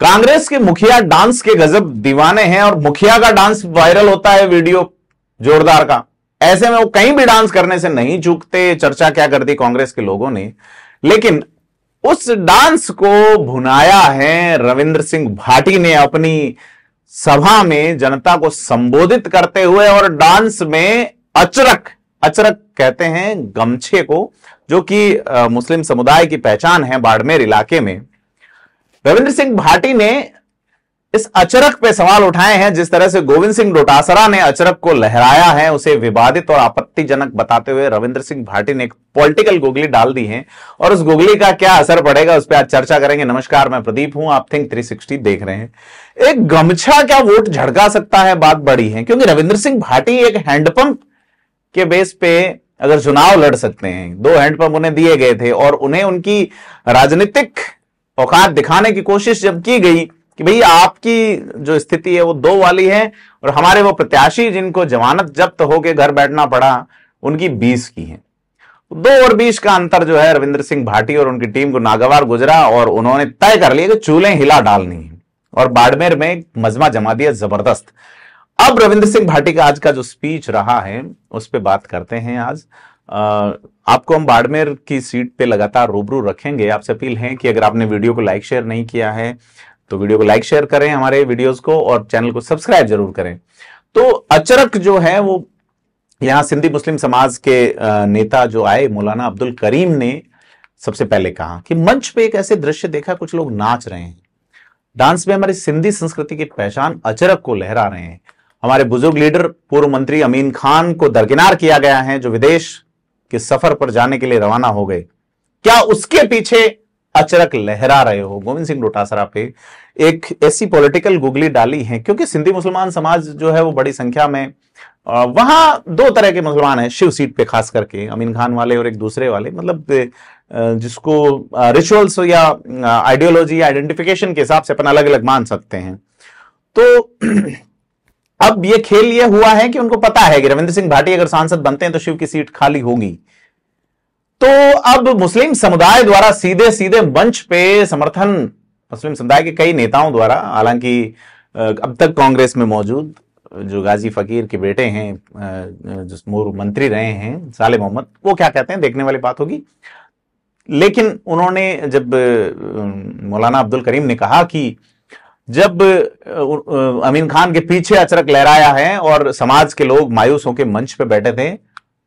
कांग्रेस के मुखिया डांस के गजब दीवाने हैं और मुखिया का डांस वायरल होता है वीडियो जोरदार का ऐसे में वो कहीं भी डांस करने से नहीं चूकते चर्चा क्या कर दी कांग्रेस के लोगों ने लेकिन उस डांस को भुनाया है रविंद्र सिंह भाटी ने अपनी सभा में जनता को संबोधित करते हुए और डांस में अचरक अचरक कहते हैं गमछे को जो कि मुस्लिम समुदाय की पहचान है बाड़मेर इलाके में रविंद्र सिंह भाटी ने इस अचरक पे सवाल उठाए हैं जिस तरह से गोविंद सिंह डोटासरा ने अचरक को लहराया है उसे विवादित और आपत्तिजनक बताते हुए रविंद्र सिंह भाटी ने एक पॉलिटिकल गुगली डाल दी है और उस गुगली का क्या असर पड़ेगा उस पर आज चर्चा करेंगे नमस्कार मैं प्रदीप हूं आप थिंक 360 देख रहे हैं एक गमछा क्या वोट झड़का सकता है बात बड़ी है क्योंकि रविंद्र सिंह भाटी एक हैंडपंप के बेस पे अगर चुनाव लड़ सकते हैं दो हैंडपंप उन्हें दिए गए थे और उन्हें उनकी राजनीतिक औकात दिखाने की कोशिश जब की गई कि भाई आपकी जो स्थिति है वो दो वाली है और हमारे वो प्रत्याशी जिनको जमानत जब्त होके घर बैठना पड़ा उनकी बीस की है दो और बीस का अंतर जो है रविंद्र सिंह भाटी और उनकी टीम को नागवार गुजरा और उन्होंने तय कर लिया कि चूल्हे हिला डालनी है और बाड़मेर में मजमा जमा दिया जबरदस्त अब रविंद्र सिंह भाटी का आज का जो स्पीच रहा है उस पर बात करते हैं आज आपको हम बाड़मेर की सीट पे लगातार रूबरू रखेंगे आपसे अपील है कि अगर आपने वीडियो को लाइक शेयर नहीं किया है तो वीडियो को लाइक शेयर करें हमारे वीडियोस को और चैनल को सब्सक्राइब जरूर करें तो अचरक जो है वो यहाँ सिंधी मुस्लिम समाज के नेता जो आए मौलाना अब्दुल करीम ने सबसे पहले कहा कि मंच पे एक ऐसे दृश्य देखा कुछ लोग नाच रहे हैं डांस में हमारी सिंधी संस्कृति की पहचान अचरक को लहरा रहे हैं हमारे बुजुर्ग लीडर पूर्व मंत्री अमीन खान को दरकिनार किया गया है जो विदेश कि सफर पर जाने के लिए रवाना हो गए क्या उसके पीछे अचरक लहरा रहे हो गोविंद सिंह डोटासरा पे एक ऐसी पॉलिटिकल गुगली डाली है क्योंकि सिंधी मुसलमान समाज जो है वो बड़ी संख्या में वहां दो तरह के मुसलमान हैं शिव सीट पे खास करके अमीन खान वाले और एक दूसरे वाले मतलब जिसको रिचुअल्स या आइडियोलॉजी आइडेंटिफिकेशन के हिसाब से अपन अलग अलग मान सकते हैं तो अब ये खेल ये हुआ है कि उनको पता है कि रविंद्र सिंह भाटी अगर सांसद बनते हैं तो शिव की सीट खाली होगी तो अब मुस्लिम समुदाय द्वारा सीधे सीधे मंच पे समर्थन मुस्लिम समुदाय के कई नेताओं द्वारा हालांकि अब तक कांग्रेस में मौजूद जो गाजी फकीर के बेटे हैं जो मोर मंत्री रहे हैं साले मोहम्मद वो क्या कहते हैं देखने वाली बात होगी लेकिन उन्होंने जब मौलाना अब्दुल करीम ने कहा कि जब अमीन खान के पीछे अचरक लहराया है और समाज के लोग मायूस होकर मंच पे बैठे थे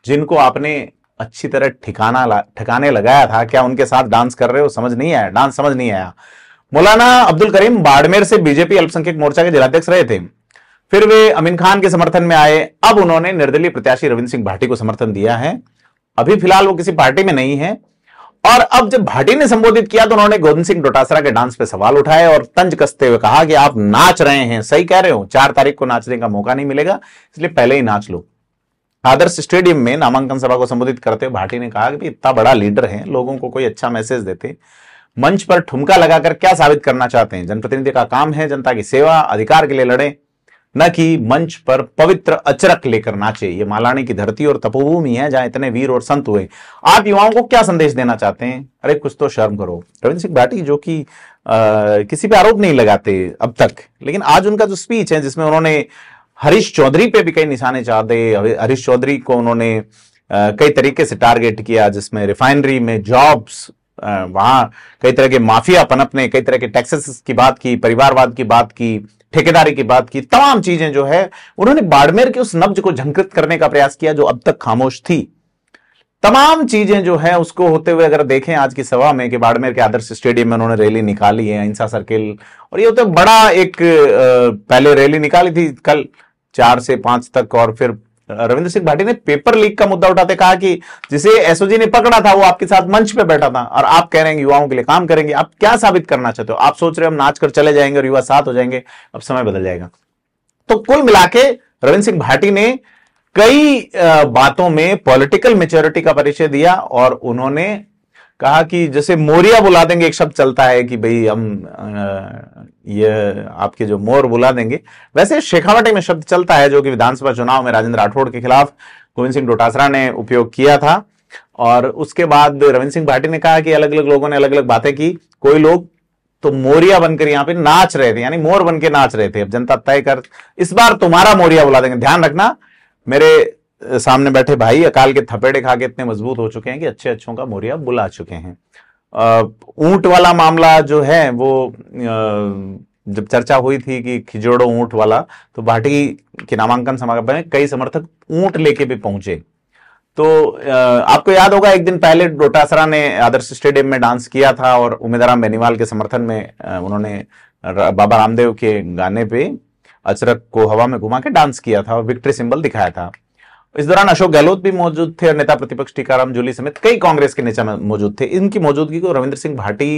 जिनको आपने अच्छी तरह ठिकाना ठिकाने लगाया था क्या उनके साथ डांस कर रहे हो समझ नहीं आया डांस समझ नहीं आया मौलाना अब्दुल करीम बाड़मेर से बीजेपी अल्पसंख्यक मोर्चा के जिलाध्यक्ष रहे थे फिर वे अमीन खान के समर्थन में आए अब उन्होंने निर्दलीय प्रत्याशी रविंद्र सिंह भाटी को समर्थन दिया है अभी फिलहाल वो किसी पार्टी में नहीं है और अब जब भाटी ने संबोधित किया तो उन्होंने गोविंद सिंह डोटासरा के डांस पे सवाल उठाए और तंज कसते हुए कहा कि आप नाच रहे हैं सही कह रहे हो चार तारीख को नाचने का मौका नहीं मिलेगा इसलिए पहले ही नाच लो आदर्श स्टेडियम में नामांकन सभा को संबोधित करते हुए भाटी ने कहा कि इतना बड़ा लीडर है लोगों को कोई अच्छा मैसेज देते मंच पर ठुमका लगाकर क्या साबित करना चाहते हैं जनप्रतिनिधि का काम है जनता की सेवा अधिकार के लिए लड़े न कि मंच पर पवित्र अचरक लेकर नाचे ये मालाणी की धरती और तपोभूमि है जहां इतने वीर और संत हुए आप युवाओं को क्या संदेश देना चाहते हैं अरे कुछ तो शर्म करो रविंद्र सिंह भाटी जो कि किसी पे आरोप नहीं लगाते अब तक लेकिन आज उनका जो स्पीच है जिसमें उन्होंने हरीश चौधरी पे भी कई निशाने चाहते हरीश चौधरी को उन्होंने कई तरीके से टारगेट किया जिसमें रिफाइनरी में जॉब्स वहां कई तरह के माफिया पनपने कई तरह के टैक्सेस की बात की परिवारवाद की बात की ठेकेदारी की बात की तमाम चीजें जो है उन्होंने बाड़मेर के उस नब्ज को झंकृत करने का प्रयास किया जो अब तक खामोश थी तमाम चीजें जो है उसको होते हुए अगर देखें आज की सभा में कि बाड़मेर के आदर्श स्टेडियम में उन्होंने रैली निकाली है अहिंसा सर्किल और ये होते तो बड़ा एक पहले रैली निकाली थी कल चार से पांच तक और फिर रविंद्र सिंह भाटी ने पेपर लीक का मुद्दा उठाते कहा कि जिसे एसओजी ने पकड़ा था वो आपके साथ मंच पे बैठा था और आप कह रहे हैं युवाओं के लिए काम करेंगे आप क्या साबित करना चाहते हो आप सोच रहे हो हम नाच कर चले जाएंगे और युवा साथ हो जाएंगे अब समय बदल जाएगा तो कुल मिला के रविंद्र सिंह भाटी ने कई बातों में पॉलिटिकल मेच्योरिटी का परिचय दिया और उन्होंने कहा कि जैसे मोरिया बुला देंगे एक शब्द चलता है कि भाई हम ये आपके जो मोर बुला देंगे वैसे शेखावटी में शब्द चलता है जो कि विधानसभा चुनाव में राजेंद्र राठौड़ के खिलाफ गोविंद सिंह डोटासरा ने उपयोग किया था और उसके बाद रविंद्र सिंह भाटी ने कहा कि अलग अलग लोगों ने अलग अलग बातें की कोई लोग तो मोरिया बनकर यहाँ पे नाच रहे थे यानी मोर बन के नाच रहे थे अब जनता तय कर इस बार तुम्हारा मोरिया बुला देंगे ध्यान रखना मेरे सामने बैठे भाई अकाल के थपेड़े खा के इतने मजबूत हो चुके हैं कि अच्छे अच्छों का मोरिया बुला चुके हैं ऊंट वाला मामला जो है वो जब चर्चा हुई थी कि खिजोड़ो ऊंट वाला तो भाटी के नामांकन समागम में कई समर्थक ऊंट लेके भी पहुंचे तो आपको याद होगा एक दिन पहले डोटासरा ने आदर्श स्टेडियम में डांस किया था और उमेदाराम बेनीवाल के समर्थन में उन्होंने बाबा रामदेव के गाने पे अचरक को हवा में घुमा के डांस किया था और विक्ट्री सिंबल दिखाया था इस दौरान अशोक गहलोत भी मौजूद थे और नेता प्रतिपक्ष टीकाराम जूली समेत कई कांग्रेस के नेता मौजूद थे इनकी मौजूदगी को रविंद्र सिंह भाटी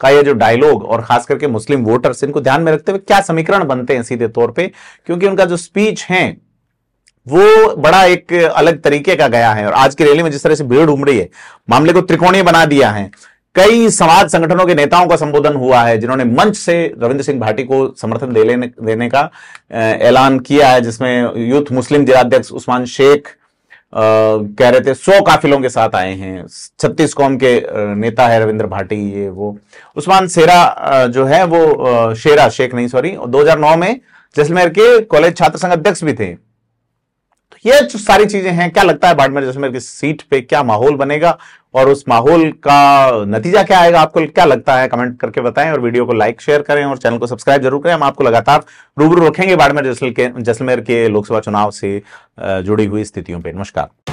का यह जो डायलॉग और खास करके मुस्लिम वोटर्स इनको ध्यान में रखते हुए क्या समीकरण बनते हैं सीधे तौर पर क्योंकि उनका जो स्पीच है वो बड़ा एक अलग तरीके का गया है और आज की रैली में जिस तरह से भीड़ उमड़ी है मामले को त्रिकोणीय बना दिया है कई समाज संगठनों के नेताओं का संबोधन हुआ है जिन्होंने मंच से रविंद्र सिंह भाटी को समर्थन दे लेने देने का ऐलान किया है जिसमें यूथ मुस्लिम जिलाध्यक्ष उस्मान शेख आ, कह रहे थे सौ काफिलों के साथ आए हैं छत्तीस कौम के नेता है रविंद्र भाटी ये वो उस्मान शेरा जो है वो शेरा शेख नहीं सॉरी 2009 में जैसलमेर के कॉलेज छात्र संघ अध्यक्ष भी थे तो ये जो सारी चीजें हैं क्या लगता है बाड़मेर जैसलमेर की सीट पे क्या माहौल बनेगा और उस माहौल का नतीजा क्या आएगा आपको क्या लगता है कमेंट करके बताएं और वीडियो को लाइक शेयर करें और चैनल को सब्सक्राइब जरूर करें हम आपको लगातार रूबरू रखेंगे बाड़मेर जैसल के जैसलमेर के लोकसभा चुनाव से जुड़ी हुई स्थितियों पर नमस्कार